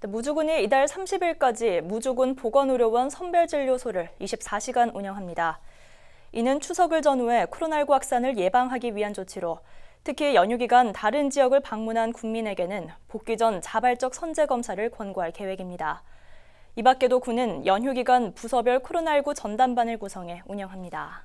네, 무주군이 이달 30일까지 무주군 보건의료원 선별진료소를 24시간 운영합니다. 이는 추석을 전후해 코로나19 확산을 예방하기 위한 조치로 특히 연휴 기간 다른 지역을 방문한 국민에게는 복귀 전 자발적 선제 검사를 권고할 계획입니다. 이 밖에도 군은 연휴 기간 부서별 코로나19 전담반을 구성해 운영합니다.